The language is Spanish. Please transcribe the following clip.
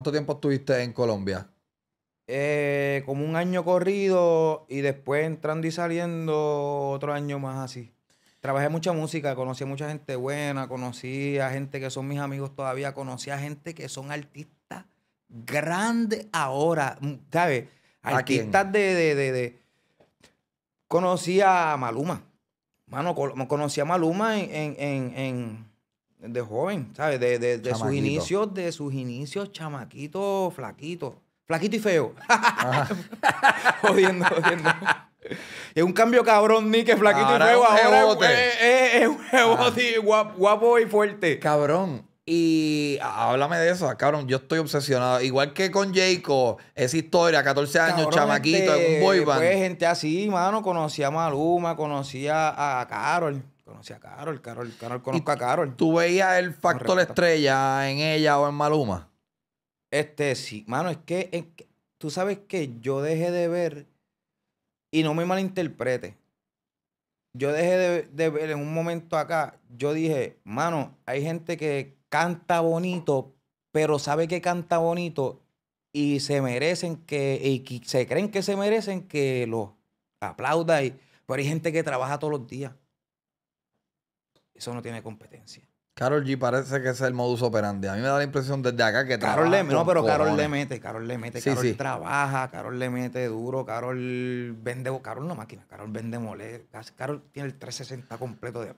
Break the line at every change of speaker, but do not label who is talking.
¿Cuánto tiempo estuviste en Colombia?
Eh, como un año corrido y después entrando y saliendo otro año más así. Trabajé mucha música, conocí mucha gente buena, conocí a gente que son mis amigos todavía, conocí a gente que son artistas grandes ahora, mm, ¿sabes?
Artistas
de, de, de, Conocí a Maluma. Mano, conocí a Maluma en de joven, ¿sabes? De, sus inicios, de sus inicios, chamaquito, flaquito. Flaquito y feo. jodiendo, jodiendo. Es un cambio cabrón, Nick, que flaquito y feo. Es ahora es, eh, eh, es,
es, guapo, guapo y fuerte. Cabrón, y háblame de eso, cabrón. Yo estoy obsesionado. Igual que con Jacob, esa historia, 14 años, chamaquito, es este, un boy band. Fue pues,
gente así, mano. Conocí a Maluma, conocí a, a Carol. O a Carol, Carol, Carol, conozco a Carol. ¿Tú veías el factor estrella
en ella o en
Maluma? Este, sí. Mano, es que, tú sabes que yo dejé de ver, y no me malinterprete, yo dejé de, ver en un momento acá, yo dije, mano, hay gente que canta bonito, pero sabe que canta bonito y se merecen que, y se creen que se merecen que los aplauda, y, pero hay gente que trabaja todos los días. Eso no tiene
competencia. Carol G parece que es el modus operandi. A mí me da la impresión desde acá que Carol No, pero Carol le mete, Carol le mete, Carol
trabaja, Carol le mete duro, Carol vende, Carol no máquina, Carol vende mole, Carol tiene el 360 completo de